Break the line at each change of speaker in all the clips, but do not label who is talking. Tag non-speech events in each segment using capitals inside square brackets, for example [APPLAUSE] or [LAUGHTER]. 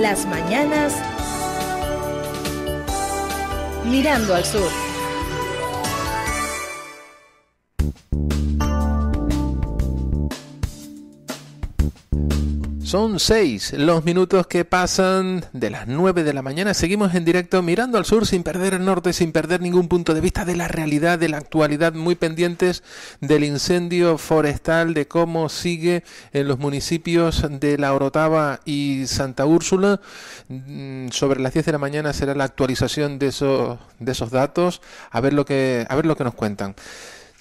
Las mañanas mirando al sur.
Son seis los minutos que pasan de las nueve de la mañana. Seguimos en directo mirando al sur sin perder el norte, sin perder ningún punto de vista de la realidad, de la actualidad, muy pendientes del incendio forestal, de cómo sigue en los municipios de La Orotava y Santa Úrsula. Mm, sobre las diez de la mañana será la actualización de esos, de esos datos, a ver, lo que, a ver lo que nos cuentan.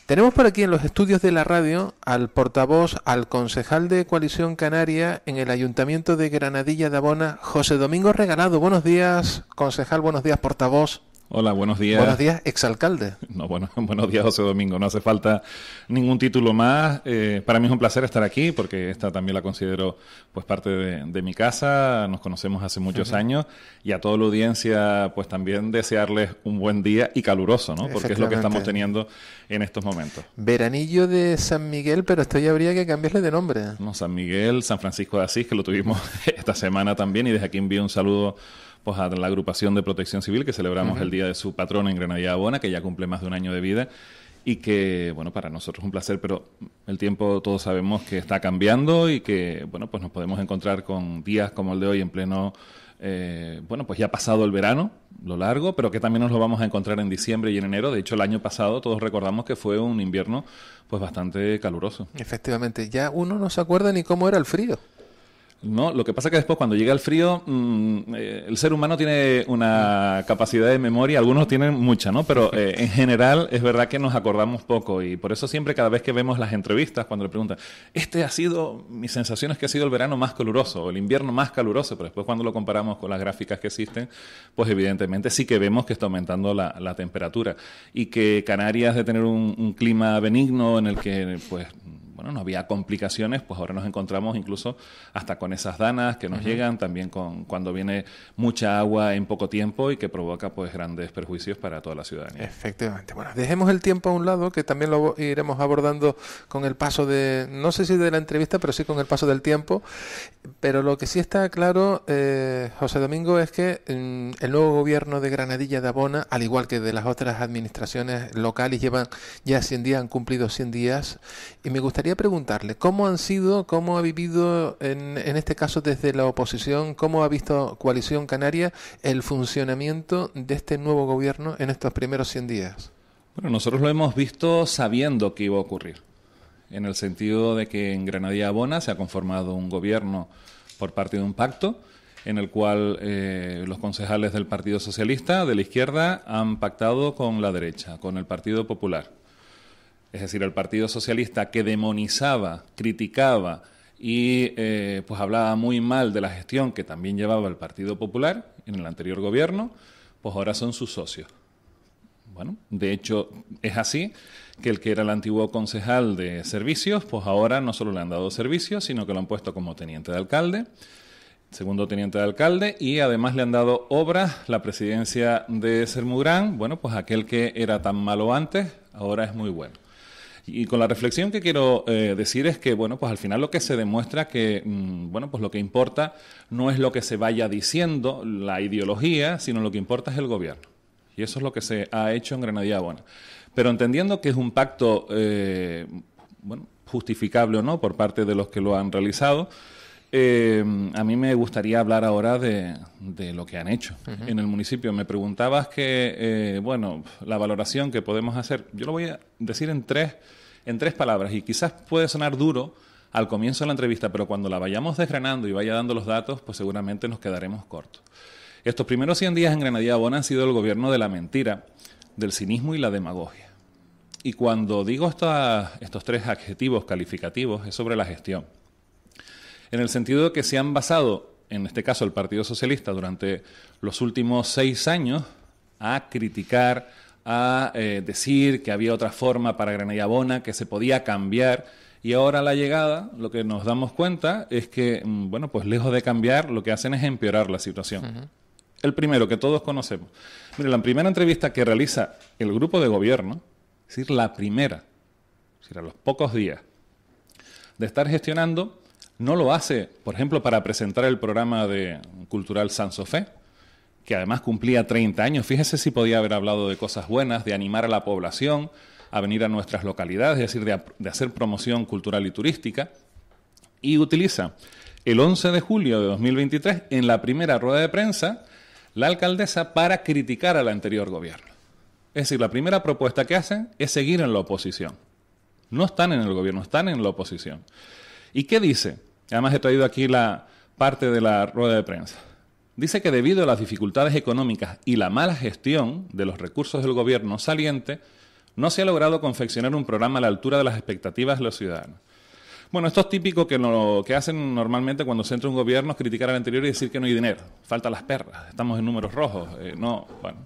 Tenemos por aquí en los estudios de la radio al portavoz, al concejal de Coalición Canaria en el Ayuntamiento de Granadilla de Abona, José Domingo Regalado. Buenos días, concejal, buenos días, portavoz. Hola, buenos días. Buenos días, exalcalde.
No, bueno, [LAUGHS] buenos días, José Domingo. No hace falta ningún título más. Eh, para mí es un placer estar aquí porque esta también la considero pues parte de, mi casa. Nos conocemos hace muchos años y a toda la audiencia pues también desearles un buen día y caluroso, ¿no? Porque es lo que estamos teniendo en estos momentos.
Veranillo de San Miguel, pero esto ya habría que cambiarle de nombre.
No, San Miguel, San Francisco de Asís, que lo tuvimos [LAUGHS] esta semana también y desde aquí envío un saludo pues, a la agrupación de protección civil que celebramos el día de su patrón en Granadilla Abona, que ya cumple más de un año de vida y que, bueno, para nosotros es un placer, pero el tiempo todos sabemos que está cambiando y que, bueno, pues nos podemos encontrar con días como el de hoy en pleno, eh, bueno, pues ya ha pasado el verano, lo largo, pero que también nos lo vamos a encontrar en diciembre y en enero. De hecho, el año pasado todos recordamos que fue un invierno pues bastante caluroso.
Efectivamente, ya uno no se acuerda ni cómo era el frío.
¿no? Lo que pasa es que después cuando llega el frío, mm, eh, el ser humano tiene una capacidad de memoria, algunos tienen mucha, ¿no? Pero eh, en general es verdad que nos acordamos poco y por eso siempre cada vez que vemos las entrevistas, cuando le preguntan, este ha sido, mi sensación es que ha sido el verano más caluroso, o el invierno más caluroso, pero después cuando lo comparamos con las gráficas que existen, pues evidentemente sí que vemos que está aumentando la, temperatura y que Canarias de tener un, un clima benigno en el que pues bueno, no había complicaciones, pues ahora nos encontramos incluso hasta con esas danas que nos llegan, también con cuando viene mucha agua en poco tiempo y que provoca pues grandes perjuicios para toda la ciudadanía.
Efectivamente. Bueno, dejemos el tiempo a un lado, que también lo iremos abordando con el paso de, no sé si de la entrevista, pero sí con el paso del tiempo. Pero lo que sí está claro, eh, José Domingo, es que mm, el nuevo gobierno de Granadilla de Abona, al igual que de las otras administraciones locales, llevan ya 100 días, han cumplido 100 días. Y me gustaría preguntarle cómo han sido, cómo ha vivido en, este caso desde la oposición, cómo ha visto Coalición Canaria el funcionamiento de este nuevo gobierno en estos primeros 100 días.
Bueno, nosotros lo hemos visto sabiendo que iba a ocurrir, en el sentido de que en Granadilla Abona se ha conformado un gobierno por parte de un pacto en el cual eh, los concejales del Partido Socialista, de la izquierda, han pactado con la derecha, con el Partido Popular es decir, el Partido Socialista que demonizaba, criticaba y eh, pues hablaba muy mal de la gestión que también llevaba el Partido Popular en el anterior gobierno, pues ahora son sus socios. Bueno, de hecho es así que el que era el antiguo concejal de servicios, pues ahora no solo le han dado servicios, sino que lo han puesto como teniente de alcalde, segundo teniente de alcalde, y además le han dado obras, la presidencia de Sermurán, bueno, pues aquel que era tan malo antes, ahora es muy bueno. Y con la reflexión que quiero eh, decir es que, bueno, pues al final lo que se demuestra que, mm, bueno, pues lo que importa no es lo que se vaya diciendo, la ideología, sino lo que importa es el gobierno. Y eso es lo que se ha hecho en Granadilla Pero entendiendo que es un pacto, eh, bueno, justificable o no por parte de los que lo han realizado, Em, a mí me gustaría hablar ahora de, lo que han hecho en el municipio. Me preguntabas que, eh, bueno, la valoración que podemos hacer, yo lo voy a decir en tres, en tres palabras y quizás puede sonar duro al comienzo de la entrevista, pero cuando la vayamos desgranando y vaya dando los datos, pues seguramente nos quedaremos cortos. Estos primeros 100 días en Granadilla Bona han sido el gobierno de la mentira, del cinismo y la demagogia. Y cuando digo estos tres adjetivos calificativos es sobre la gestión en el sentido de que se han basado, en este caso el Partido Socialista, durante los últimos seis años, a criticar, a eh, decir que había otra forma para Granada Bona, que se podía cambiar. Y ahora la llegada, lo que nos damos cuenta es que, mm, bueno, pues lejos de cambiar, lo que hacen es empeorar la situación. El primero que todos conocemos. Mire, la primera entrevista que realiza el grupo de gobierno, es decir, la primera, es decir, a los pocos días de estar gestionando, no lo hace, por ejemplo, para presentar el programa de cultural Sofé, que además cumplía 30 años. Fíjese si podía haber hablado de cosas buenas, de animar a la población a venir a nuestras localidades, es decir, de, de hacer promoción cultural y turística. Y utiliza el 11 de julio de 2023, en la primera rueda de prensa, la alcaldesa para criticar al anterior gobierno. Es decir, la primera propuesta que hacen es seguir en la oposición. No están en el gobierno, están en la oposición. ¿Y qué dice? Además he traído aquí la parte de la rueda de prensa. Dice que debido a las dificultades económicas y la mala gestión de los recursos del gobierno saliente, no se ha logrado confeccionar un programa a la altura de las expectativas de los ciudadanos. Bueno, esto es típico que lo que hacen normalmente cuando se entra un gobierno es criticar al anterior y decir que no hay dinero, faltan las perras, estamos en números rojos, eh, no, bueno,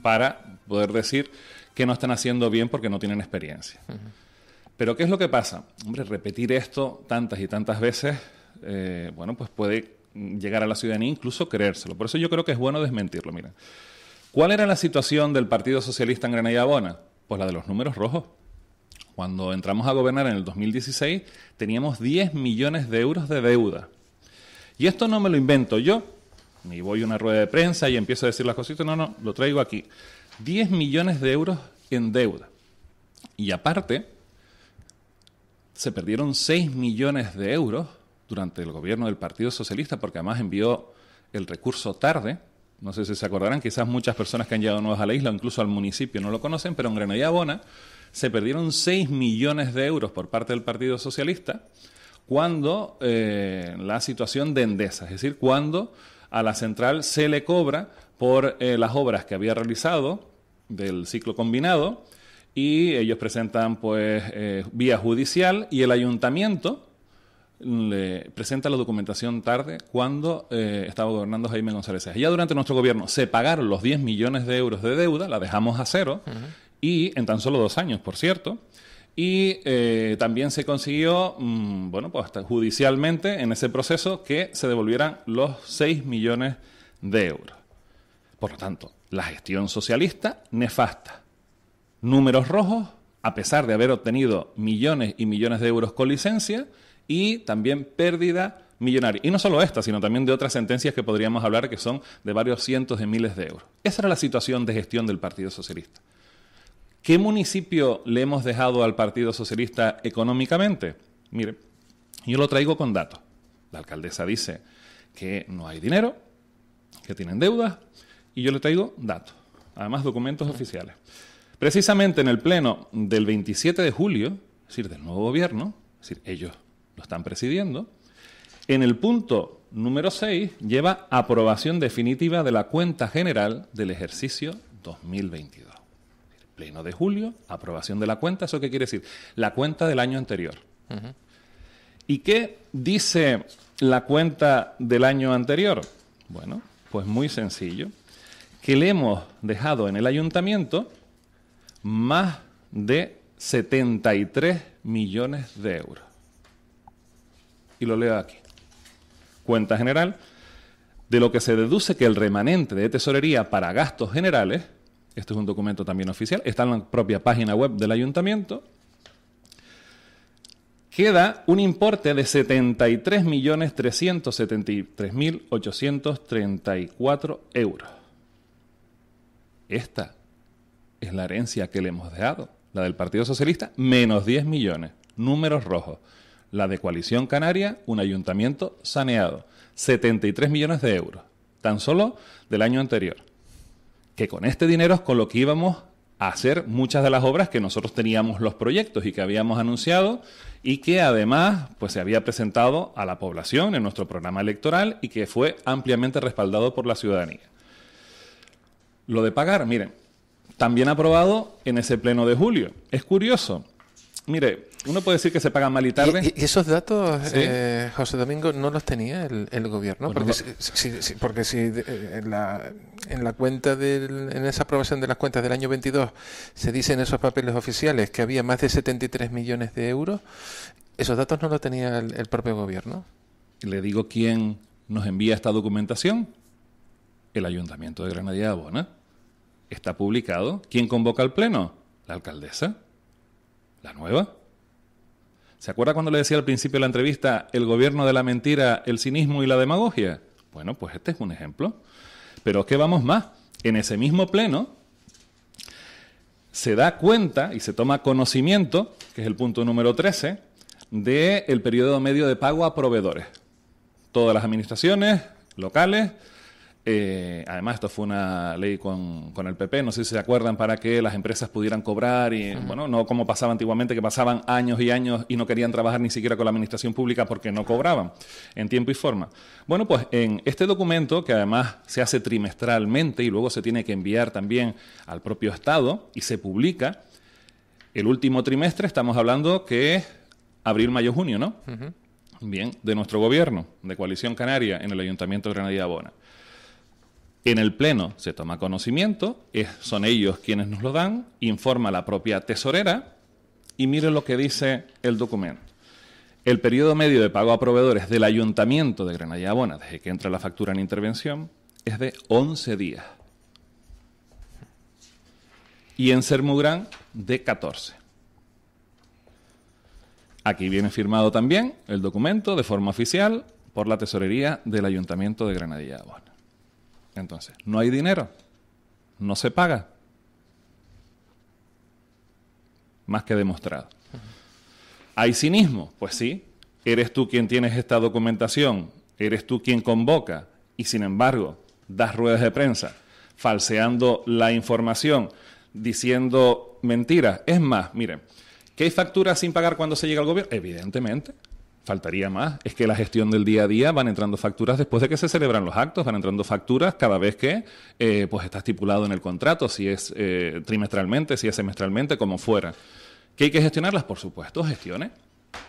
para poder decir que no están haciendo bien porque no tienen experiencia. Pero ¿qué es lo que pasa? Hombre, repetir esto tantas y tantas veces, eh, bueno, pues puede llegar a la ciudadanía incluso creérselo. Por eso yo creo que es bueno desmentirlo. Mira, ¿cuál era la situación del Partido Socialista en Granada y Pues la de los números rojos. Cuando entramos a gobernar en el 2016 teníamos 10 millones de euros de deuda. Y esto no me lo invento yo, ni voy a una rueda de prensa y empiezo a decir las cositas, no, no, lo traigo aquí. 10 millones de euros en deuda. Y aparte, se perdieron 6 millones de euros durante el gobierno del Partido Socialista, porque además envió el recurso tarde. No sé si se acordarán, quizás muchas personas que han llegado nuevas a la isla, incluso al municipio, no lo conocen, pero en Granada Bona se perdieron 6 millones de euros por parte del Partido Socialista cuando eh, la situación de Endesa, es decir, cuando a la central se le cobra por eh, las obras que había realizado del ciclo combinado y ellos presentan pues eh, vía judicial y el ayuntamiento le presenta la documentación tarde cuando eh, estaba gobernando Jaime González. Ya durante nuestro gobierno se pagaron los 10 millones de euros de deuda, la dejamos a cero, y en tan solo dos años, por cierto. Y eh, también se consiguió, mm, bueno, pues hasta judicialmente en ese proceso que se devolvieran los 6 millones de euros. Por lo tanto, la gestión socialista nefasta números rojos, a pesar de haber obtenido millones y millones de euros con licencia, y también pérdida millonaria. Y no solo esta, sino también de otras sentencias que podríamos hablar que son de varios cientos de miles de euros. Esa era la situación de gestión del Partido Socialista. ¿Qué municipio le hemos dejado al Partido Socialista económicamente? Mire, yo lo traigo con datos. La alcaldesa dice que no hay dinero, que tienen deudas, y yo le traigo datos, además documentos oficiales. Precisamente en el pleno del 27 de julio, es decir, del nuevo gobierno, es decir, ellos lo están presidiendo, en el punto número 6 lleva aprobación definitiva de la cuenta general del ejercicio 2022. pleno de julio, aprobación de la cuenta, ¿eso qué quiere decir? La cuenta del año anterior. ¿Y qué dice la cuenta del año anterior? Bueno, pues muy sencillo, que le hemos dejado en el ayuntamiento más de 73 millones de euros. Y lo leo aquí. Cuenta general, de lo que se deduce que el remanente de tesorería para gastos generales, este es un documento también oficial, está en la propia página web del ayuntamiento, queda un importe de 73.373.834 euros. Esta es la herencia que le hemos dejado. La del Partido Socialista, menos 10 millones, números rojos. La de Coalición Canaria, un ayuntamiento saneado, 73 millones de euros, tan solo del año anterior. Que con este dinero es con lo que íbamos a hacer muchas de las obras que nosotros teníamos los proyectos y que habíamos anunciado y que además pues se había presentado a la población en nuestro programa electoral y que fue ampliamente respaldado por la ciudadanía. Lo de pagar, miren, también aprobado en ese pleno de julio. Es curioso. Mire,
uno puede decir que se paga mal y tarde. ¿Y, esos datos, eh, José Domingo, no los tenía el, gobierno? porque, si, eh, en la, cuenta del, esa aprobación de las cuentas del año 22 se dice en esos papeles oficiales que había más de 73 millones de euros, esos datos no los tenía el, propio gobierno.
Le digo quién nos envía esta documentación. El Ayuntamiento de Granadilla de Abona Está publicado. ¿Quién convoca al pleno? La alcaldesa. La nueva. ¿Se acuerda cuando le decía al principio de la entrevista el gobierno de la mentira, el cinismo y la demagogia? Bueno, pues este es un ejemplo. Pero ¿qué que vamos más. En ese mismo pleno se da cuenta y se toma conocimiento, que es el punto número 13, del periodo medio de pago a proveedores. Todas las administraciones locales eh, además, esto fue una ley con, el PP, no sé si se acuerdan, para que las empresas pudieran cobrar y, bueno, no como pasaba antiguamente, que pasaban años y años y no querían trabajar ni siquiera con la administración pública porque no cobraban en tiempo y forma. Bueno, pues en este documento, que además se hace trimestralmente y luego se tiene que enviar también al propio Estado y se publica, el último trimestre estamos hablando que es abril, mayo, junio, ¿no? Bien, de nuestro gobierno, de Coalición Canaria, en el Ayuntamiento de Granadilla Bona. En el Pleno se toma conocimiento, son ellos quienes nos lo dan, informa la propia tesorera y mire lo que dice el documento. El periodo medio de pago a proveedores del Ayuntamiento de Granada y Abona, desde que entra la factura en intervención, es de 11 días. Y en Sermugrán, de 14. Aquí viene firmado también el documento de forma oficial por la Tesorería del Ayuntamiento de Granadilla Abona. Entonces, no hay dinero, no se paga. Más que demostrado. ¿Hay cinismo? Pues sí. Eres tú quien tienes esta documentación, eres tú quien convoca y sin embargo das ruedas de prensa falseando la información, diciendo mentiras. Es más, miren, ¿qué hay facturas sin pagar cuando se llega al gobierno? Evidentemente. Faltaría más. Es que la gestión del día a día van entrando facturas después de que se celebran los actos, van entrando facturas cada vez que eh, pues está estipulado en el contrato, si es eh, trimestralmente, si es semestralmente, como fuera. ¿Que hay que gestionarlas? Por supuesto, gestiones.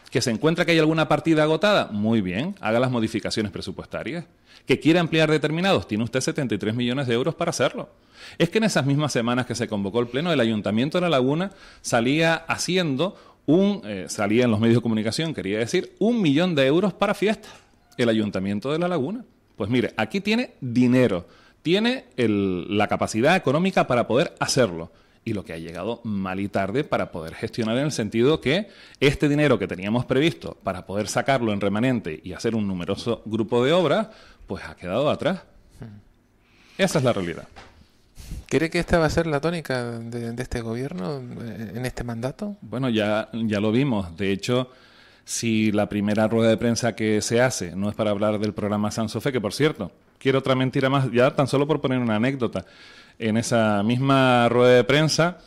¿Que se encuentra que hay alguna partida agotada? Muy bien, haga las modificaciones presupuestarias. ¿Que quiera ampliar determinados? Tiene usted 73 millones de euros para hacerlo. Es que en esas mismas semanas que se convocó el Pleno, el Ayuntamiento de La Laguna salía haciendo un, eh, salía en los medios de comunicación, quería decir, un millón de euros para fiestas. El ayuntamiento de La Laguna. Pues mire, aquí tiene dinero, tiene la capacidad económica para poder hacerlo. Y lo que ha llegado mal y tarde para poder gestionar en el sentido que este dinero que teníamos previsto para poder sacarlo en remanente y hacer un numeroso grupo de obras,
pues ha quedado atrás. Hmm. Esa es la realidad. ¿Cree que esta va a ser la tónica de, este gobierno en este mandato? Bueno, ya, ya lo
vimos. De hecho, si la primera rueda de prensa que se hace no es para hablar del programa Sansofe, que por cierto, quiero otra mentira más, ya tan solo por poner una anécdota. En esa misma rueda de prensa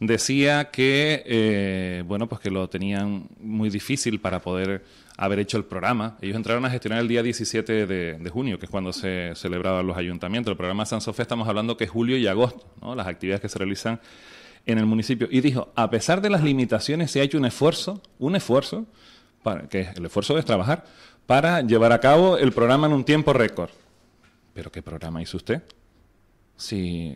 decía que, eh, bueno, pues que lo tenían muy difícil para poder haber hecho el programa. Ellos entraron a gestionar el día 17 de, junio, que es cuando se celebraban los ayuntamientos. El programa San Sofía estamos hablando que es julio y agosto, ¿no? las actividades que se realizan en el municipio. Y dijo, a pesar de las limitaciones, se ha hecho un esfuerzo, un esfuerzo, para, que el esfuerzo es trabajar, para llevar a cabo el programa en un tiempo récord. ¿Pero qué programa hizo usted? Si,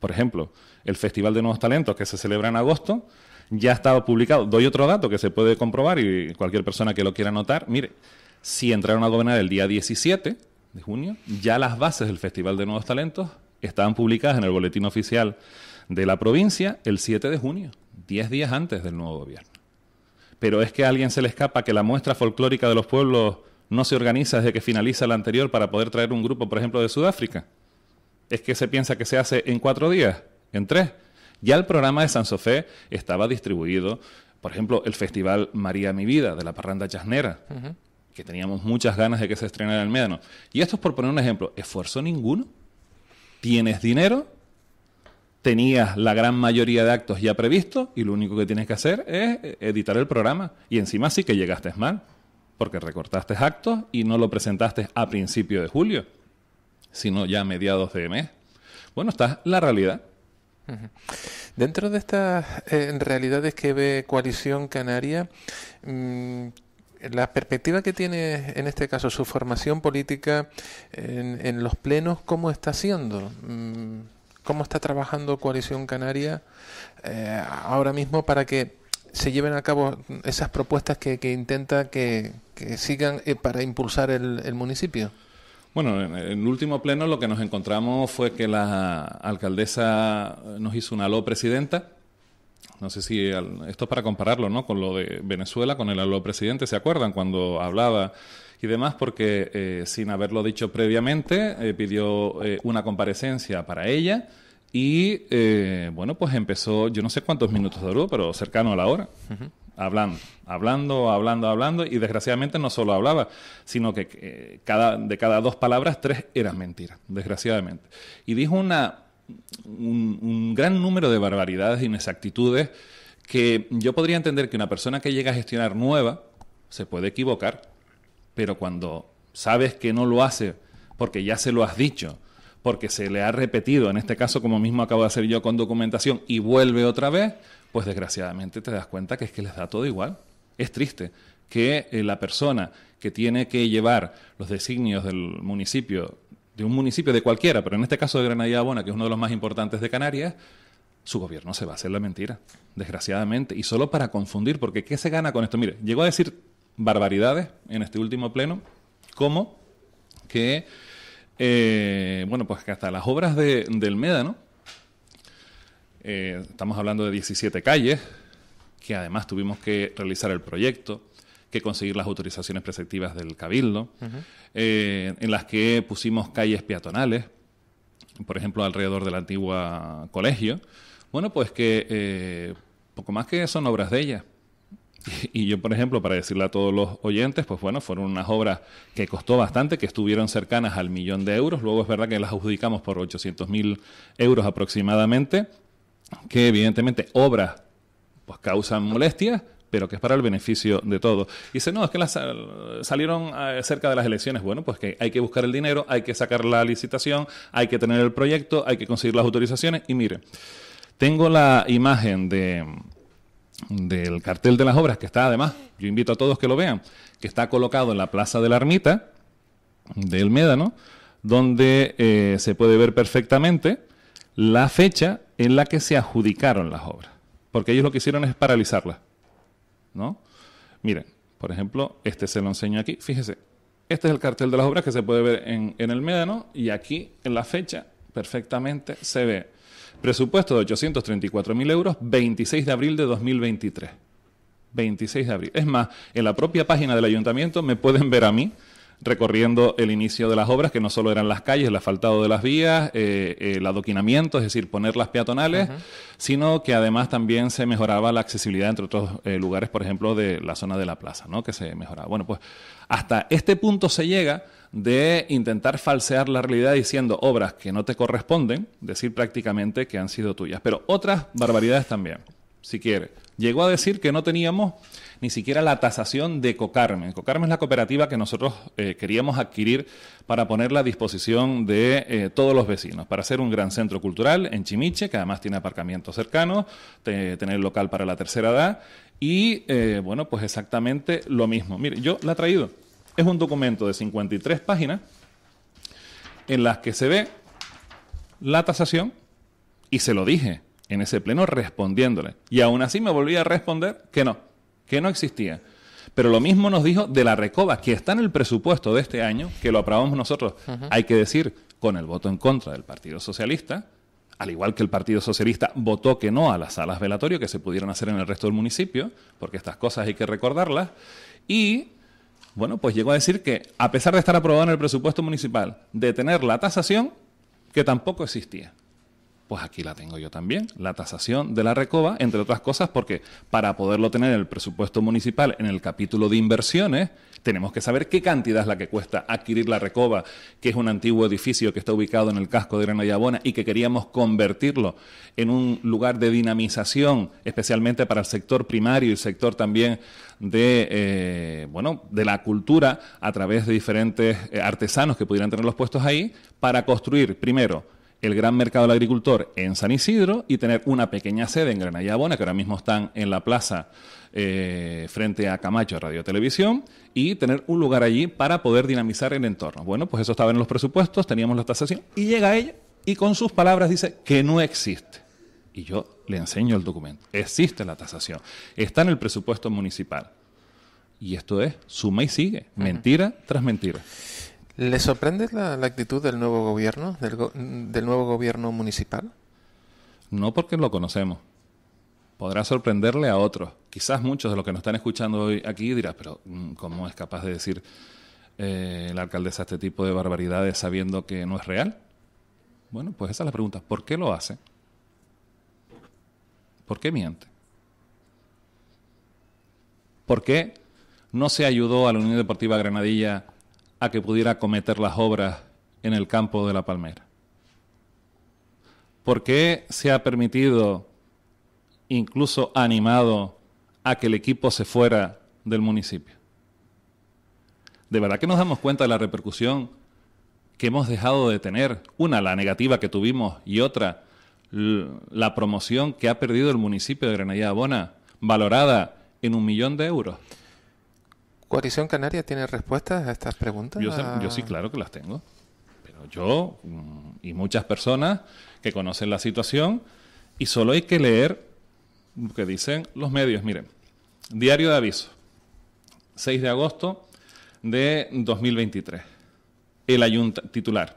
por ejemplo, el Festival de Nuevos Talentos, que se celebra en agosto, ya ha estado publicado. Doy otro dato que se puede comprobar y cualquier persona que lo quiera anotar. Mire, si entraron a gobernar el día 17 de junio, ya las bases del Festival de Nuevos Talentos estaban publicadas en el boletín oficial de la provincia el 7 de junio, 10 días antes del nuevo gobierno. Pero es que a alguien se le escapa que la muestra folclórica de los pueblos no se organiza desde que finaliza la anterior para poder traer un grupo, por ejemplo, de Sudáfrica. Es que se piensa que se hace en cuatro días, en tres. Ya el programa de San Sofé estaba distribuido, por ejemplo, el festival María Mi Vida de la Parranda Chasnera. que teníamos muchas ganas de que se estrenara el Médano. Y esto es por poner un ejemplo, esfuerzo ninguno. Tienes dinero, tenías la gran mayoría de actos ya previstos y lo único que tienes que hacer es eh, editar el programa. Y encima sí que llegaste mal, porque recortaste actos y no lo presentaste a principio de julio, sino ya a mediados de mes. Bueno, está la realidad.
Dentro de estas eh, realidades que ve Coalición Canaria, mm, la perspectiva que tiene en este caso su formación política en, los plenos, ¿cómo está haciendo? Mm, ¿Cómo está trabajando Coalición Canaria eh, ahora mismo para que se lleven a cabo esas propuestas que, intenta que, sigan eh, para impulsar el municipio?
Bueno, en el último pleno lo que nos encontramos fue que la alcaldesa nos hizo una aló, presidenta. No sé si esto es para compararlo, ¿no? Con lo de Venezuela, con el aló presidente, ¿se acuerdan? Cuando hablaba y demás, porque eh, sin haberlo dicho previamente, eh, pidió eh, una comparecencia para ella. Y bueno, pues empezó, yo no sé cuántos minutos duró, pero cercano a la hora hablando, hablando, hablando, hablando, y desgraciadamente no solo hablaba, sino que eh, cada, de cada dos palabras, tres eran mentiras, desgraciadamente. Y dijo una, un, un, gran número de barbaridades, inexactitudes, que yo podría entender que una persona que llega a gestionar nueva se puede equivocar, pero cuando sabes que no lo hace porque ya se lo has dicho, porque se le ha repetido, en este caso como mismo acabo de hacer yo con documentación, y vuelve otra vez, pues desgraciadamente te das cuenta que es que les da todo igual. Es triste que eh, la persona que tiene que llevar los designios del municipio, de un municipio de cualquiera, pero en este caso de Granadilla Abona, que es uno de los más importantes de Canarias, su gobierno se va a hacer la mentira, desgraciadamente, y solo para confundir, porque ¿qué se gana con esto? Mire, llegó a decir barbaridades en este último pleno, como que, eh, bueno, pues que hasta las obras de, del ¿no? Eh, estamos hablando de 17 calles, que además tuvimos que realizar el proyecto, que conseguir las autorizaciones preceptivas del Cabildo, eh, en las que pusimos calles peatonales, por ejemplo, alrededor del antiguo colegio. Bueno, pues que eh, poco más que son obras de ella. Y yo, por ejemplo, para decirle a todos los oyentes, pues bueno, fueron unas obras que costó bastante, que estuvieron cercanas al millón de euros. Luego es verdad que las adjudicamos por 800.000 euros aproximadamente que evidentemente obras pues, causan molestias, pero que es para el beneficio de todos. Y dice, no, es que las, eh, salieron eh, cerca de las elecciones. Bueno, pues que hay que buscar el dinero, hay que sacar la licitación, hay que tener el proyecto, hay que conseguir las autorizaciones. Y mire, tengo la imagen de, del cartel de las obras, que está además, yo invito a todos que lo vean, que está colocado en la Plaza de la Ermita del Médano, donde eh, se puede ver perfectamente la fecha en la que se adjudicaron las obras, porque ellos lo que hicieron es paralizarlas, ¿no? Miren, por ejemplo, este se lo enseño aquí, fíjese, este es el cartel de las obras que se puede ver en, en el médano y aquí en la fecha perfectamente se ve presupuesto de 834.000 euros, 26 de abril de 2023. 26 de abril. Es más, en la propia página del ayuntamiento me pueden ver a mí recorriendo el inicio de las obras, que no solo eran las calles, el asfaltado de las vías, eh, el adoquinamiento, es decir, poner las peatonales, sino que además también se mejoraba la accesibilidad entre otros eh, lugares, por ejemplo, de la zona de la plaza, ¿no? que se mejoraba. Bueno, pues hasta este punto se llega de intentar falsear la realidad diciendo obras que no te corresponden, decir prácticamente que han sido tuyas, pero otras barbaridades también, si quiere. Llegó a decir que no teníamos ni siquiera la tasación de Cocarmen. Cocarmen es la cooperativa que nosotros eh, queríamos adquirir para ponerla a disposición de eh, todos los vecinos, para hacer un gran centro cultural en Chimiche, que además tiene aparcamiento cercano, tener local para la tercera edad y, eh, bueno, pues exactamente lo mismo. Mire, yo la he traído. Es un documento de 53 páginas en las que se ve la tasación y se lo dije en ese pleno respondiéndole. Y aún así me volví a responder que no que no existía. Pero lo mismo nos dijo de la recoba, que está en el presupuesto de este año, que lo aprobamos nosotros, hay que decir, con el voto en contra del Partido Socialista, al igual que el Partido Socialista votó que no a las salas velatorio que se pudieran hacer en el resto del municipio, porque estas cosas hay que recordarlas, y bueno, pues llegó a decir que a pesar de estar aprobado en el presupuesto municipal, de tener la tasación, que tampoco existía pues aquí la tengo yo también, la tasación de la recoba, entre otras cosas porque para poderlo tener en el presupuesto municipal en el capítulo de inversiones, tenemos que saber qué cantidad es la que cuesta adquirir la recoba, que es un antiguo edificio que está ubicado en el casco de y Abona y que queríamos convertirlo en un lugar de dinamización, especialmente para el sector primario y el sector también de, eh, bueno, de la cultura a través de diferentes eh, artesanos que pudieran tener los puestos ahí, para construir primero el gran mercado del agricultor en San Isidro y tener una pequeña sede en Granallabona, Bona, que ahora mismo están en la plaza eh, frente a Camacho Radio Televisión, y tener un lugar allí para poder dinamizar el entorno. Bueno, pues eso estaba en los presupuestos, teníamos la tasación, y llega ella y con sus palabras dice que no existe. Y yo le enseño el documento. Existe la tasación, está en el presupuesto municipal. Y esto es suma y sigue, mentira tras mentira.
¿Le sorprende la, actitud del nuevo gobierno, del, nuevo gobierno municipal?
No porque lo conocemos. Podrá sorprenderle a otros. Quizás muchos de los que nos están escuchando hoy aquí dirán, pero mm, ¿cómo es capaz de decir eh, la alcaldesa este tipo de barbaridades sabiendo que no es real? Bueno, pues esa es la pregunta. ¿Por qué lo hace? ¿Por qué miente? ¿Por qué no se ayudó a la Unión Deportiva Granadilla a que pudiera cometer las obras en el campo de la palmera. ¿Por qué se ha permitido, incluso animado, a que el equipo se fuera del municipio? De verdad que nos damos cuenta de la repercusión que hemos dejado de tener, una, la negativa que tuvimos y otra, la promoción que ha perdido el municipio de Granadilla Abona, valorada en un millón de
euros. ¿Coalición Canaria tiene respuestas a estas preguntas? Yo, sí, ah.
claro que las tengo. Pero yo mm, y muchas personas que conocen la situación y solo hay que leer lo que dicen los medios. Miren, diario de aviso, 6 de agosto de 2023. El titular.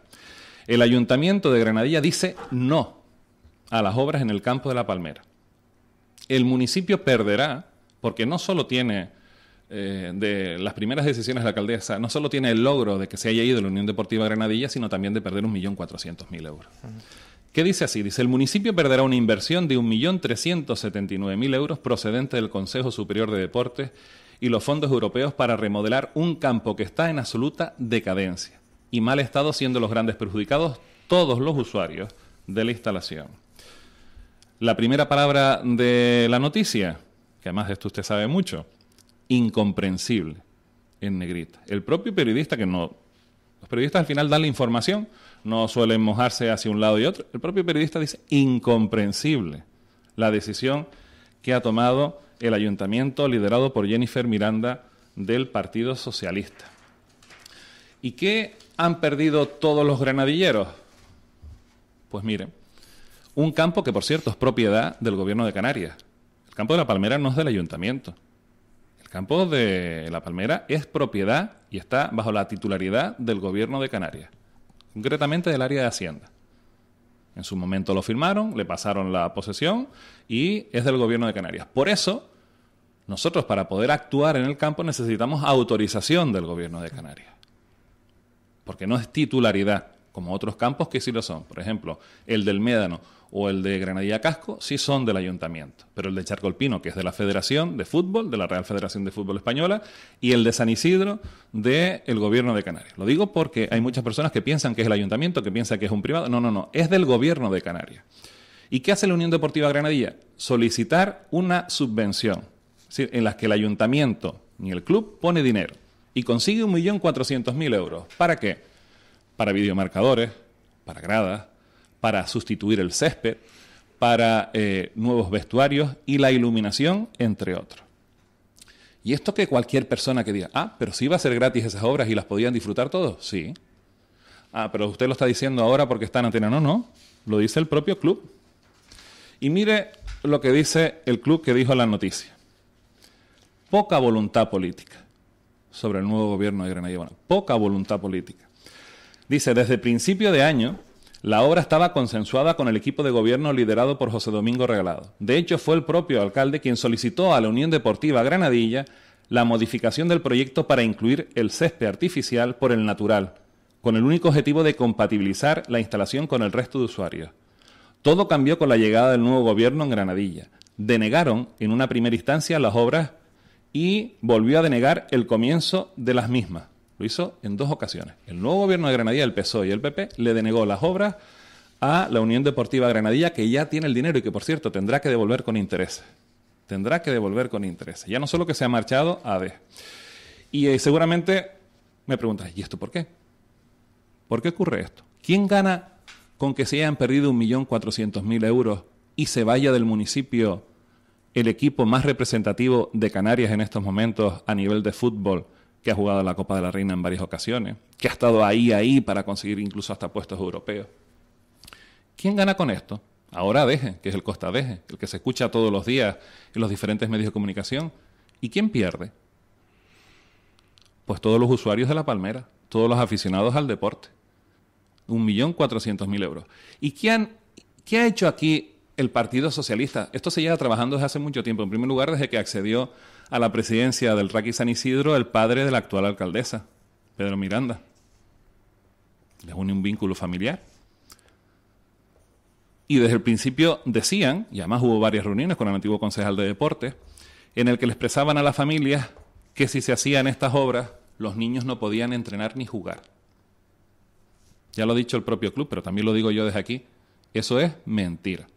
El ayuntamiento de Granadilla dice no a las obras en el campo de la Palmera. El municipio perderá, porque no solo tiene eh, de las primeras decisiones de la alcaldesa, no solo tiene el logro de que se haya ido la Unión Deportiva Granadilla, sino también de perder 1.400.000 euros. ¿Qué dice así? Dice, el municipio perderá una inversión de 1.379.000 euros procedente del Consejo Superior de Deportes y los fondos europeos para remodelar un campo que está en absoluta decadencia y mal estado siendo los grandes perjudicados todos los usuarios de la instalación. La primera palabra de la noticia, que además de esto usted sabe mucho, incomprensible en negrita. El propio periodista que no... Los periodistas al final dan la información, no suelen mojarse hacia un lado y otro. El propio periodista dice incomprensible la decisión que ha tomado el ayuntamiento liderado por Jennifer Miranda del Partido Socialista. ¿Y qué han perdido todos los granadilleros? Pues miren, un campo que por cierto es propiedad del gobierno de Canarias. El campo de la Palmera no es del ayuntamiento. El campo de La Palmera es propiedad y está bajo la titularidad del gobierno de Canarias, concretamente del área de Hacienda. En su momento lo firmaron, le pasaron la posesión y es del gobierno de Canarias. Por eso, nosotros para poder actuar en el campo necesitamos autorización del gobierno de Canarias, porque no es titularidad como otros campos que sí lo son. Por ejemplo, el del Médano o el de Granadilla Casco sí son del ayuntamiento, pero el de Charcolpino, que es de la Federación de Fútbol, de la Real Federación de Fútbol Española, y el de San Isidro del el gobierno de Canarias. Lo digo porque hay muchas personas que piensan que es el ayuntamiento, que piensan que es un privado. No, no, no, es del gobierno de Canarias. ¿Y qué hace la Unión Deportiva Granadilla? Solicitar una subvención, en la que el ayuntamiento ni el club pone dinero y consigue 1.400.000 euros. ¿Para qué? para videomarcadores, para gradas, para sustituir el césped, para eh, nuevos vestuarios y la iluminación, entre otros. Y esto que cualquier persona que diga, ah, pero si iba a ser gratis esas obras y las podían disfrutar todos, sí. Ah, pero usted lo está diciendo ahora porque está en Atena. No, no, lo dice el propio club. Y mire lo que dice el club que dijo la noticia. Poca voluntad política sobre el nuevo gobierno de Granada. poca voluntad política. Dice, desde principio de año, la obra estaba consensuada con el equipo de gobierno liderado por José Domingo Regalado. De hecho, fue el propio alcalde quien solicitó a la Unión Deportiva Granadilla la modificación del proyecto para incluir el césped artificial por el natural, con el único objetivo de compatibilizar la instalación con el resto de usuarios. Todo cambió con la llegada del nuevo gobierno en Granadilla. Denegaron en una primera instancia las obras y volvió a denegar el comienzo de las mismas. Lo hizo en dos ocasiones. El nuevo gobierno de Granadilla, el PSOE y el PP, le denegó las obras a la Unión Deportiva Granadilla, que ya tiene el dinero y que, por cierto, tendrá que devolver con interés. Tendrá que devolver con intereses. Ya no solo que se ha marchado a AD. Y eh, seguramente me preguntas, ¿y esto por qué? ¿Por qué ocurre esto? ¿Quién gana con que se hayan perdido 1.400.000 euros y se vaya del municipio el equipo más representativo de Canarias en estos momentos a nivel de fútbol que ha jugado la Copa de la Reina en varias ocasiones, que ha estado ahí, ahí para conseguir incluso hasta puestos europeos. ¿Quién gana con esto? Ahora Deje, que es el Costa Deje, el que se escucha todos los días en los diferentes medios de comunicación. ¿Y quién pierde? Pues todos los usuarios de La Palmera, todos los aficionados al deporte. Un millón cuatrocientos mil euros. ¿Y quién, qué ha hecho aquí el Partido Socialista? Esto se lleva trabajando desde hace mucho tiempo. En primer lugar, desde que accedió a la presidencia del Raqui San Isidro el padre de la actual alcaldesa, Pedro Miranda. Les une un vínculo familiar. Y desde el principio decían, y además hubo varias reuniones con el antiguo concejal de deportes, en el que le expresaban a las familias que si se hacían estas obras, los niños no podían entrenar ni jugar. Ya lo ha dicho el propio club, pero también lo digo yo desde aquí. Eso es mentira.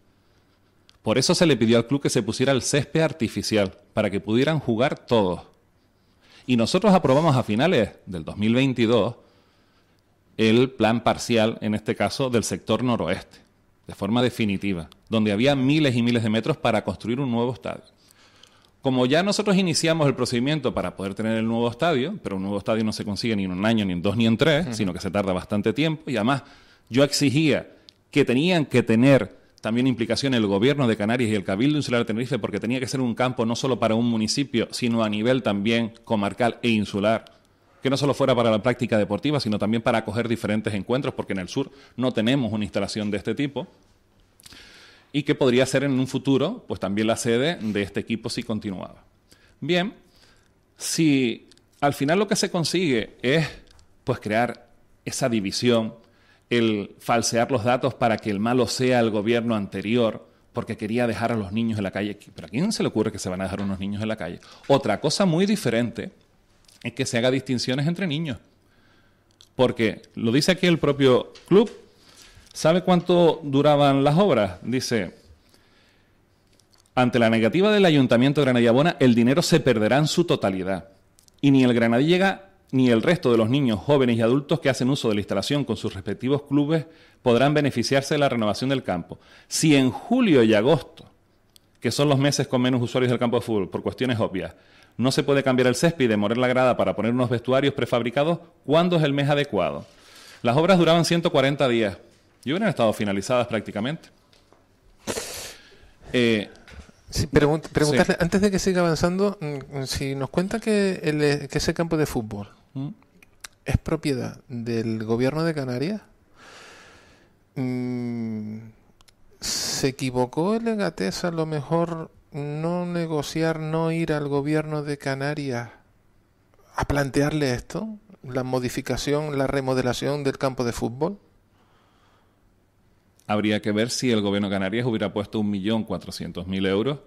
Por eso se le pidió al club que se pusiera el césped artificial, para que pudieran jugar todos. Y nosotros aprobamos a finales del 2022 el plan parcial, en este caso, del sector noroeste, de forma definitiva, donde había miles y miles de metros para construir un nuevo estadio. Como ya nosotros iniciamos el procedimiento para poder tener el nuevo estadio, pero un nuevo estadio no se consigue ni en un año, ni en dos, ni en tres, sino que se tarda bastante tiempo, y además yo exigía que tenían que tener también implicación el gobierno de Canarias y el Cabildo Insular de Tenerife, porque tenía que ser un campo no solo para un municipio, sino a nivel también comarcal e insular, que no solo fuera para la práctica deportiva, sino también para acoger diferentes encuentros, porque en el sur no tenemos una instalación de este tipo, y que podría ser en un futuro, pues también la sede de este equipo si continuaba. Bien, si al final lo que se consigue es pues crear esa división, el falsear los datos para que el malo sea el gobierno anterior porque quería dejar a los niños en la calle. ¿Pero a quién se le ocurre que se van a dejar unos niños en la calle? Otra cosa muy diferente es que se haga distinciones entre niños. Porque lo dice aquí el propio club. ¿Sabe cuánto duraban las obras? Dice, ante la negativa del Ayuntamiento de bona el dinero se perderá en su totalidad. Y ni el Granadilla ni el resto de los niños, jóvenes y adultos que hacen uso de la instalación con sus respectivos clubes podrán beneficiarse de la renovación del campo. Si en julio y agosto, que son los meses con menos usuarios del campo de fútbol, por cuestiones obvias, no se puede cambiar el césped y demorar la grada para poner unos vestuarios prefabricados, ¿cuándo es el mes adecuado? Las obras duraban 140 días y hubieran estado finalizadas prácticamente.
Eh, preguntarle, antes de que siga avanzando, mm, si nos cuenta que, eh, que ese campo de fútbol es propiedad del gobierno de Canarias. Mm, ¿Se equivocó el EGATES a lo mejor no negociar, no ir al gobierno de Canarias a plantearle esto? La modificación, la remodelación del campo de fútbol.
Habría que ver si el gobierno de Canarias hubiera puesto 1.400.000 euros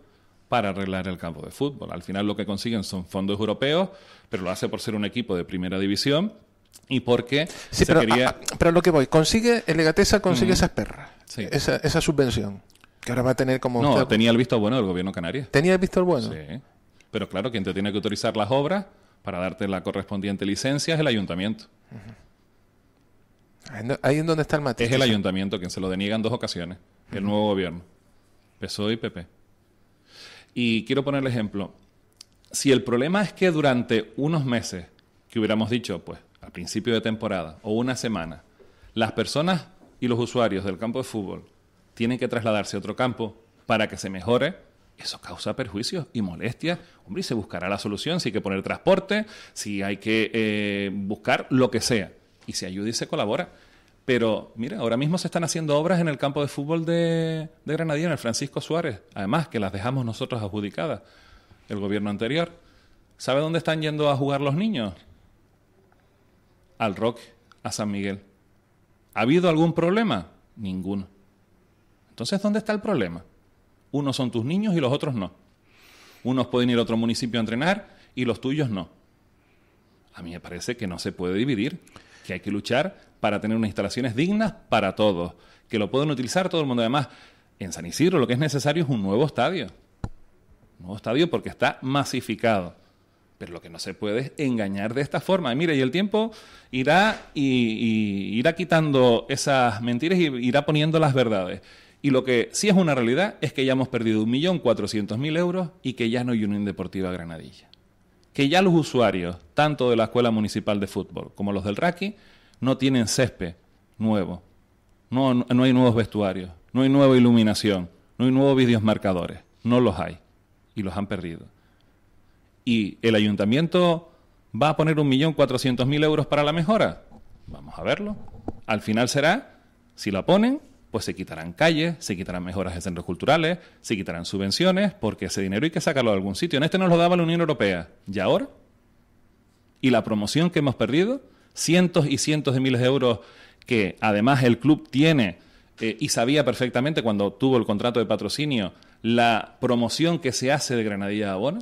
para arreglar el campo de fútbol. Al final lo que consiguen son fondos europeos, pero lo hace por ser un equipo de primera división y porque pero, quería...
Ah, ah, lo que voy, consigue, el Legatesa consigue mm. esas perras, esa, subvención, que ahora va a tener como... No,
tenía el visto bueno del gobierno canario.
Tenía el visto bueno.
Sí. Pero claro, quien te tiene que autorizar las obras para darte la correspondiente licencia es el ayuntamiento. Ahí es donde está el matiz. Es el ayuntamiento quien se lo deniega en dos ocasiones, el nuevo gobierno, PSOE y PP. Y quiero poner el ejemplo. Si el problema es que durante unos meses, que hubiéramos dicho, pues, al principio de temporada o una semana, las personas y los usuarios del campo de fútbol tienen que trasladarse a otro campo para que se mejore, eso causa perjuicios y molestias. Hombre, y se buscará la solución, si hay que poner transporte, si hay que eh, buscar lo que sea. Y se ayuda y se colabora. Pero mira, ahora mismo se están haciendo obras en el campo de fútbol de, de Granadilla, en el Francisco Suárez, además que las dejamos nosotros adjudicadas, el gobierno anterior. ¿Sabe dónde están yendo a jugar los niños? Al Rock, a San Miguel. ¿Ha habido algún problema? Ninguno. Entonces, ¿dónde está el problema? Unos son tus niños y los otros no. Unos pueden ir a otro municipio a entrenar y los tuyos no. A mí me parece que no se puede dividir que hay que luchar para tener unas instalaciones dignas para todos, que lo puedan utilizar todo el mundo. Además, en San Isidro lo que es necesario es un nuevo estadio. Un nuevo estadio porque está masificado. Pero lo que no se puede es engañar de esta forma. Y mire, y el tiempo irá, y, irá quitando esas mentiras y irá poniendo las verdades. Y lo que sí es una realidad es que ya hemos perdido 1.400.000 euros y que ya no hay Unión Deportiva Granadilla que ya los usuarios, tanto de la Escuela Municipal de Fútbol como los del Raki, no tienen césped nuevo, no, no hay nuevos vestuarios, no hay nueva iluminación, no hay nuevos vídeos marcadores, no los hay y los han perdido. ¿Y el ayuntamiento va a poner 1.400.000 euros para la mejora? Vamos a verlo. Al final será, si la ponen, pues se quitarán calles, se quitarán mejoras de centros culturales, se quitarán subvenciones, porque ese dinero hay que sacarlo de algún sitio. En este nos lo daba la Unión Europea. ¿Y ahora? ¿Y la promoción que hemos perdido? Cientos y cientos de miles de euros que además el club tiene eh, y sabía perfectamente cuando tuvo el contrato de patrocinio la promoción que se hace de Granadilla a Abona.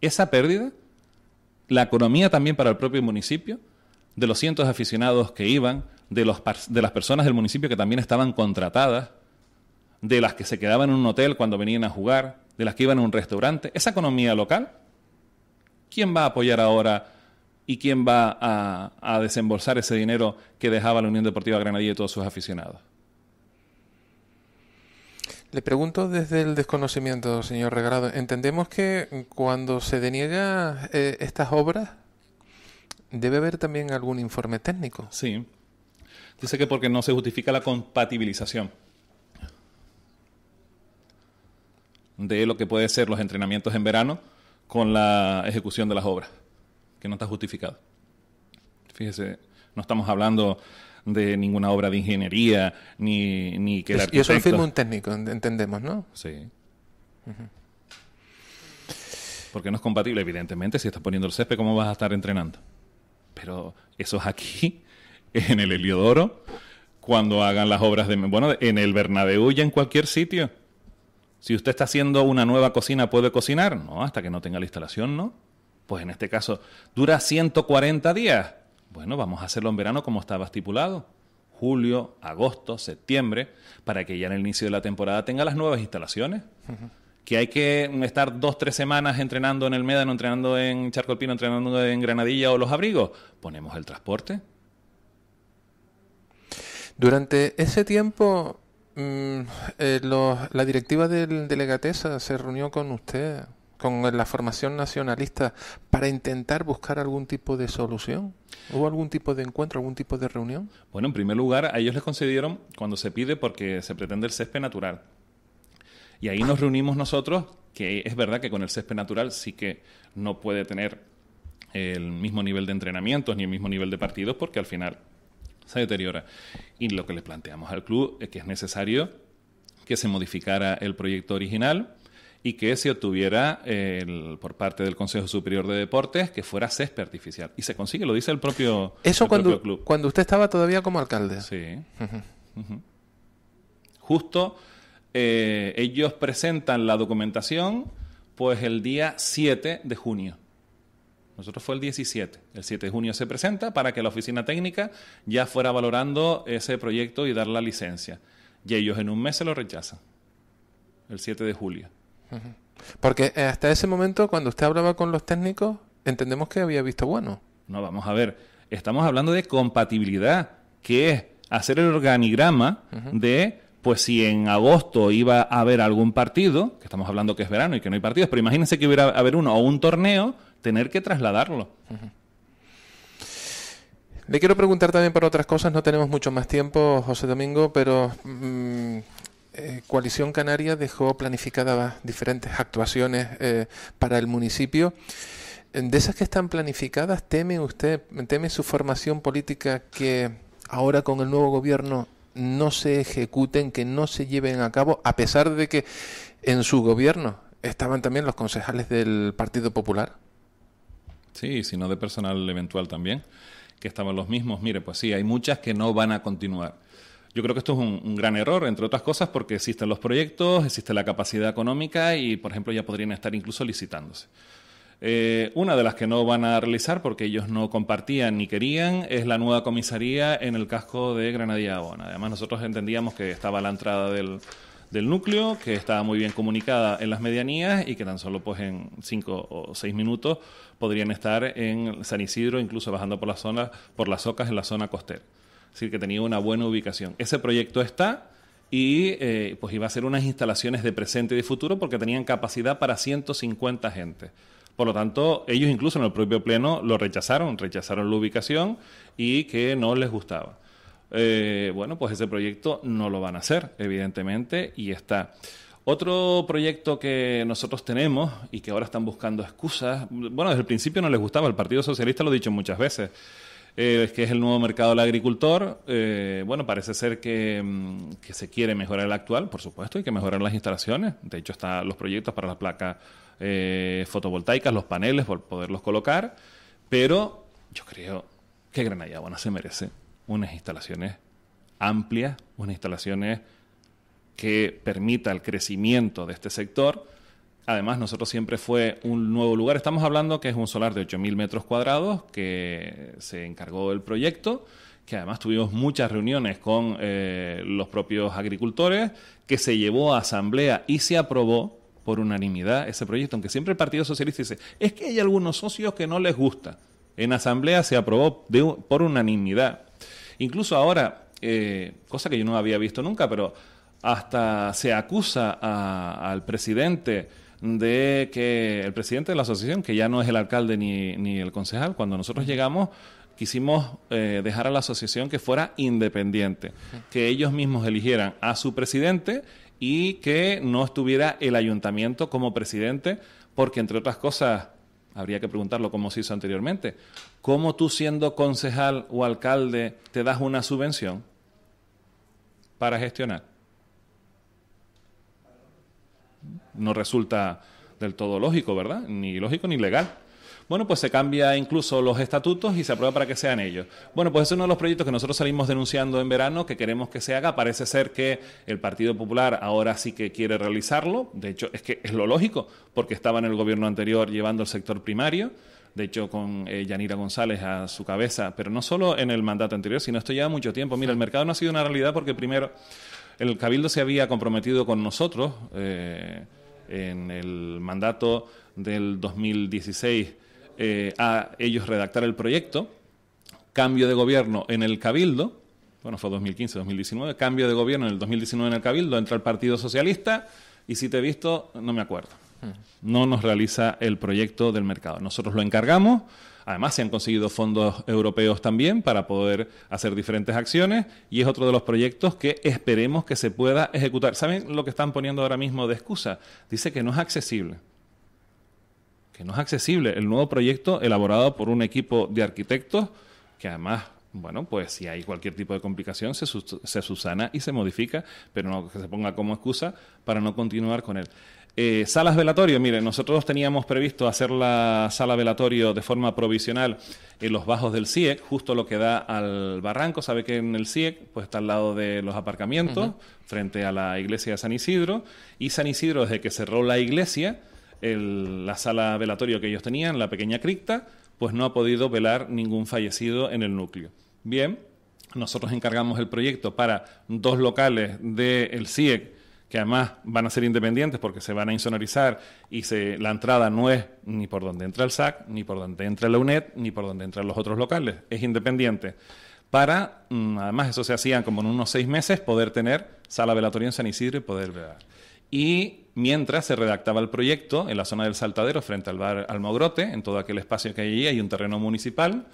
Esa pérdida, la economía también para el propio municipio, de los cientos de aficionados que iban, de, los, de las personas del municipio que también estaban contratadas, de las que se quedaban en un hotel cuando venían a jugar, de las que iban a un restaurante. Esa economía local, ¿quién va a apoyar ahora y quién va a, a desembolsar ese dinero que dejaba la Unión Deportiva Granadilla y todos sus aficionados?
Le pregunto desde el desconocimiento, señor Regrado. Entendemos que cuando se deniega eh, estas obras, debe haber también algún informe técnico. Sí,
Dice que porque no se justifica la compatibilización de lo que puede ser los entrenamientos en verano con la ejecución de las obras, que no está justificado. Fíjese, no estamos hablando de ninguna obra de ingeniería, ni, ni que el arquitecto... Y eso lo firma un
técnico, entendemos, ¿no?
Sí. Porque no es compatible, evidentemente, si estás poniendo el césped, ¿cómo vas a estar entrenando? Pero eso es aquí [LAUGHS] en el Heliodoro, cuando hagan las obras de... Bueno, en el Bernabéu y en cualquier sitio. Si usted está haciendo una nueva cocina, ¿puede cocinar? No, hasta que no tenga la instalación, ¿no? Pues en este caso, ¿dura 140 días? Bueno, vamos a hacerlo en verano como estaba estipulado. Julio, agosto, septiembre, para que ya en el inicio de la temporada tenga las nuevas instalaciones. Que hay que estar dos, tres semanas entrenando en el Médano, entrenando en Charcolpino, entrenando en Granadilla o los abrigos. Ponemos el transporte,
durante ese tiempo, mm, eh, la directiva del, Delegateza se reunió con usted, con la formación nacionalista, para intentar buscar algún tipo de solución. ¿Hubo algún tipo de encuentro, algún tipo de reunión?
Bueno, en primer lugar, a ellos les concedieron cuando se pide porque se pretende el césped natural. Y ahí nos reunimos nosotros, que es verdad que con el césped natural sí que no puede tener el mismo nivel de entrenamientos ni el mismo nivel de partidos porque al final se deteriora. Y lo que le planteamos al club es que es necesario que se modificara el proyecto original y que se obtuviera el, por parte del Consejo Superior de Deportes que fuera césped artificial. Y se consigue, lo dice el propio, Eso cuando, club.
cuando usted estaba todavía como alcalde. Sí.
Justo eh, ellos presentan la documentación pues el día 7 de junio. Nosotros fue el 17. El 7 de junio se presenta para que la oficina técnica ya fuera valorando ese proyecto y dar la licencia. Y ellos en un mes se lo rechazan.
El 7 de julio. Porque hasta ese momento, cuando usted hablaba con los técnicos, entendemos que había visto bueno. No, vamos a ver. Estamos hablando de compatibilidad,
que es hacer el organigrama de pues si en agosto iba a haber algún partido, que estamos hablando que es verano y que no hay partidos, pero imagínense que hubiera a haber uno o un torneo, tener que trasladarlo.
Le quiero preguntar también por otras cosas, no tenemos mucho más tiempo, José Domingo, pero mm, eh, Coalición Canaria dejó planificadas diferentes actuaciones eh, para el municipio. De esas que están planificadas, ¿teme usted, teme su formación política que ahora con el nuevo gobierno no se ejecuten, que no se lleven a cabo, a pesar de que en su gobierno estaban también los concejales del Partido Popular?
Sí, sino de personal eventual también, que estaban los mismos. Mire, pues sí, hay muchas que no van a continuar. Yo creo que esto es un, gran error, entre otras cosas, porque existen los proyectos, existe la capacidad económica y, por ejemplo, ya podrían estar incluso licitándose. Eh, una de las que no van a realizar porque ellos no compartían ni querían es la nueva comisaría en el casco de Granadilla Abona. Además, nosotros entendíamos que estaba a la entrada del, del núcleo, que estaba muy bien comunicada en las medianías y que tan solo pues en cinco o seis minutos podrían estar en San Isidro, incluso bajando por, la zona, por las ocas en la zona costera. Es decir, que tenía una buena ubicación. Ese proyecto está y eh, pues iba a ser unas instalaciones de presente y de futuro porque tenían capacidad para 150 gente. Por lo tanto, ellos incluso en el propio pleno lo rechazaron, rechazaron la ubicación y que no les gustaba. Eh, bueno, pues ese proyecto no lo van a hacer, evidentemente, y está. Otro proyecto que nosotros tenemos y que ahora están buscando excusas, bueno, desde el principio no les gustaba, el Partido Socialista lo ha dicho muchas veces, eh, es que es el nuevo mercado del agricultor. Eh, bueno, parece ser mm, que, se quiere mejorar el actual, por supuesto, hay que mejorar las instalaciones. De hecho, están los proyectos para las placas eh, fotovoltaicas, los paneles, por poderlos colocar. Pero yo creo que Granada, se merece unas instalaciones amplias, unas instalaciones que permita el crecimiento de este sector. Además, nosotros siempre fue un nuevo lugar. Estamos hablando que es un solar de 8.000 metros cuadrados que se encargó del proyecto, que además tuvimos muchas reuniones con eh, los propios agricultores, que se llevó a asamblea y se aprobó por unanimidad ese proyecto, aunque siempre el Partido Socialista dice, es que hay algunos socios que no les gusta. En asamblea se aprobó por unanimidad. Incluso ahora, eh, cosa que yo no había visto nunca, pero hasta se acusa al presidente de que el presidente de la asociación, que ya no es el alcalde ni, ni el concejal, cuando nosotros llegamos quisimos eh, dejar a la asociación que fuera independiente, que ellos mismos eligieran a su presidente y que no estuviera el ayuntamiento como presidente, porque entre otras cosas, habría que preguntarlo como se hizo anteriormente, ¿cómo tú siendo concejal o alcalde te das una subvención para gestionar? no resulta del todo lógico, ¿verdad? Ni lógico ni legal. Bueno, pues se cambia incluso los estatutos y se aprueba para que sean ellos. Bueno, pues es uno de los proyectos que nosotros salimos denunciando en verano, que queremos que se haga. Parece ser que el Partido Popular ahora sí que quiere realizarlo. De hecho, es que es lo lógico, porque estaba en el gobierno anterior llevando el sector primario. De hecho, con eh, Yanira González a su cabeza, pero no solo en el mandato anterior, sino esto lleva mucho tiempo. Mira, el mercado no ha sido una realidad porque primero el Cabildo se había comprometido con nosotros eh, en el mandato del 2016 eh, a ellos redactar el proyecto, cambio de gobierno en el Cabildo, bueno, fue 2015-2019, cambio de gobierno en el 2019 en el Cabildo, entra el Partido Socialista y si te he visto, no me acuerdo. Hmm. No nos realiza el proyecto del mercado. Nosotros lo encargamos Además, se han conseguido fondos europeos también para poder hacer diferentes acciones y es otro de los proyectos que esperemos que se pueda ejecutar. ¿Saben lo que están poniendo ahora mismo de excusa? Dice que no es accesible que no es accesible. El nuevo proyecto elaborado por un equipo de arquitectos que además, bueno, pues si hay cualquier tipo de complicación se, se susana y se modifica, pero no que se ponga como excusa para no continuar con él. Eh, salas velatorio, mire, nosotros teníamos previsto hacer la sala velatorio de forma provisional en los bajos del CIEC, e, justo lo que da al barranco. Sabe que en el CIEC e, pues, está al lado de los aparcamientos, frente a la iglesia de San Isidro. Y San Isidro, desde que cerró la iglesia, la sala velatorio que ellos tenían, la pequeña cripta, pues no ha podido velar ningún fallecido en el núcleo. Bien, nosotros encargamos el proyecto para dos locales del CIEC que además van a ser independientes porque se van a insonorizar y la entrada no es ni por donde entra el SAC, ni por donde entra la UNED, ni por donde entran los otros locales, es independiente. Para, mm, además eso se hacía como en unos seis meses, poder tener sala velatoria en San Isidro y poder ver. Y mientras se redactaba el proyecto en la zona del Saltadero, frente al bar Almogrote, en todo aquel espacio que hay allí, hay un terreno municipal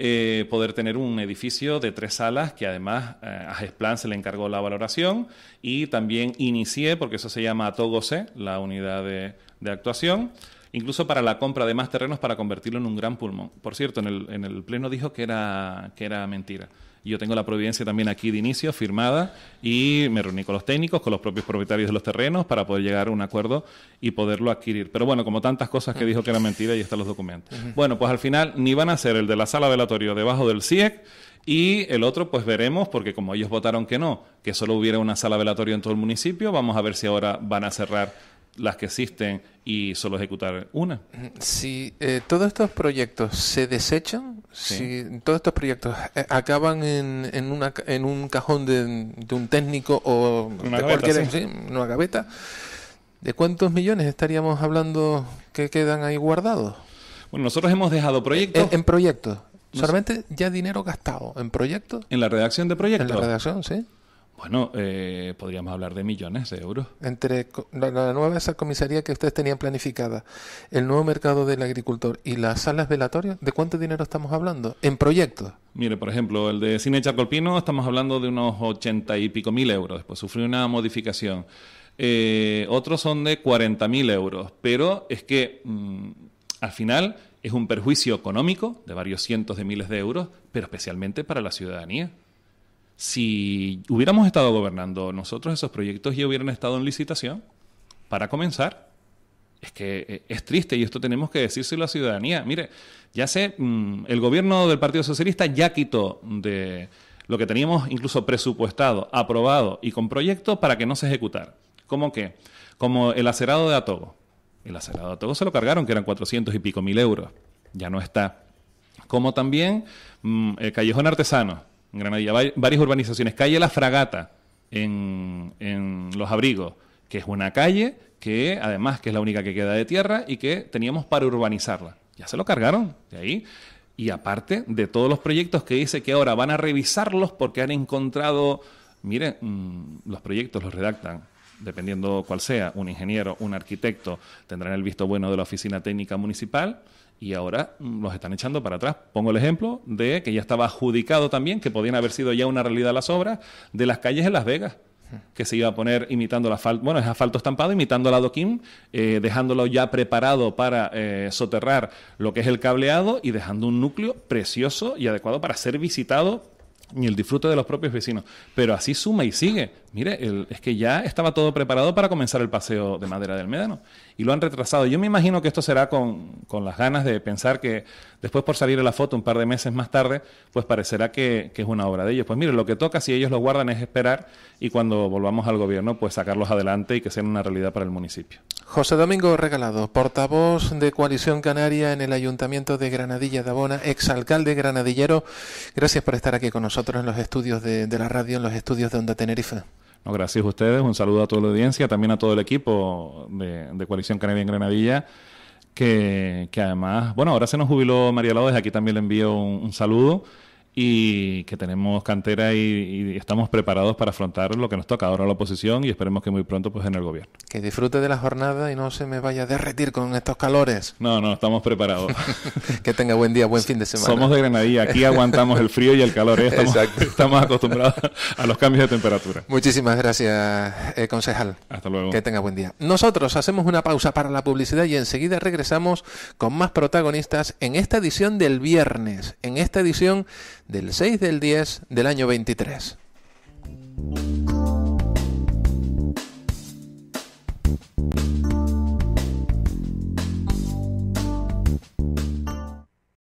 eh, poder tener un edificio de tres salas que además eh, a Gesplan se le encargó la valoración y también inicié, porque eso se llama Togose, la unidad de, actuación, incluso para la compra de más terrenos para convertirlo en un gran pulmón. Por cierto, en el, en el pleno dijo que era, que era mentira yo tengo la providencia también aquí de inicio firmada y me reuní con los técnicos, con los propios propietarios de los terrenos para poder llegar a un acuerdo y poderlo adquirir. Pero bueno, como tantas cosas que dijo que era mentira, ahí están los documentos. Bueno, pues al final ni van a ser el de la sala velatorio debajo del CIEC, e y el otro, pues veremos, porque como ellos votaron que no, que solo hubiera una sala velatorio en todo el municipio, vamos a ver si ahora van a cerrar las que existen y solo ejecutar una.
Si eh, todos estos proyectos se desechan, si todos estos proyectos eh, acaban en, una, en un cajón de, un técnico o una de cualquier gaveta, ¿de cuántos millones estaríamos hablando que quedan ahí guardados? Bueno, nosotros hemos dejado proyectos. en, proyectos. Solamente ya dinero gastado en proyectos.
En la redacción de proyectos. En la redacción, sí. Bueno, eh, podríamos hablar de millones de euros.
Entre la, nueva esa comisaría que ustedes tenían planificada, el nuevo mercado del agricultor y las salas velatorias, ¿de cuánto dinero estamos hablando en proyectos?
Mire, por ejemplo, el de Cine Chacolpino estamos hablando de unos ochenta y pico mil euros, después sufrió una modificación. Eh, otros son de cuarenta mil euros, pero es que mm, al final es un perjuicio económico de varios cientos de miles de euros, pero especialmente para la ciudadanía. Si hubiéramos estado gobernando nosotros, esos proyectos y hubieran estado en licitación para comenzar. Es que eh, es triste y esto tenemos que decírselo a la ciudadanía. Mire, ya sé, mm, el gobierno del Partido Socialista ya quitó de lo que teníamos incluso presupuestado, aprobado y con proyecto para que no se ejecutara. ¿Cómo qué? Como el acerado de Atogo. El acerado de Atogo se lo cargaron, que eran 400 y pico mil euros. Ya no está. Como también mm, el Callejón Artesano en Granadilla, varias urbanizaciones. Calle La Fragata, en, en Los Abrigos, que es una calle que además que es la única que queda de tierra y que teníamos para urbanizarla. Ya se lo cargaron de ahí. Y aparte de todos los proyectos que dice que ahora van a revisarlos porque han encontrado, miren, mm, los proyectos los redactan, dependiendo cuál sea, un ingeniero, un arquitecto, tendrán el visto bueno de la oficina técnica municipal y ahora mm, los están echando para atrás. Pongo el ejemplo de que ya estaba adjudicado también, que podían haber sido ya una realidad las obras, de las calles en Las Vegas que se iba a poner imitando el asfalto, bueno, es asfalto estampado, imitando la adoquín, eh, dejándolo ya preparado para eh, soterrar lo que es el cableado y dejando un núcleo precioso y adecuado para ser visitado y el disfrute de los propios vecinos. Pero así suma y sigue mire, es que ya estaba todo preparado para comenzar el paseo de madera del Médano y lo han retrasado. Yo me imagino que esto será con, las ganas de pensar que después por salir a la foto un par de meses más tarde, pues parecerá que, es una obra de ellos. Pues mire, lo que toca si ellos lo guardan es esperar y cuando volvamos al gobierno, pues sacarlos adelante y que
sean una realidad para el municipio. José Domingo Regalado, portavoz de Coalición Canaria en el Ayuntamiento de Granadilla de Abona, exalcalde granadillero, gracias por estar aquí con nosotros en los estudios de, de la radio, en los estudios de Onda Tenerife
gracias a ustedes, un saludo a toda la audiencia, también a todo el equipo de, Coalición Canaria en Granadilla. Que, que, además, bueno, ahora se nos jubiló María López, aquí también le envío un saludo y que tenemos cantera y, estamos preparados para afrontar lo que nos toca ahora la oposición y esperemos que muy pronto pues en el gobierno. Que
disfrute de la jornada y no se me vaya a derretir con estos calores.
No, no, estamos preparados.
[LAUGHS] que tenga buen día, buen fin de semana. Somos de Granadilla, aquí aguantamos el frío y el calor, ¿eh? estamos, estamos, acostumbrados a los cambios de temperatura. Muchísimas gracias, eh, concejal. Hasta luego. Que tenga buen día. Nosotros hacemos una pausa para la publicidad y enseguida regresamos con más protagonistas en esta edición del viernes, en esta edición del 6 del 10 del año 23.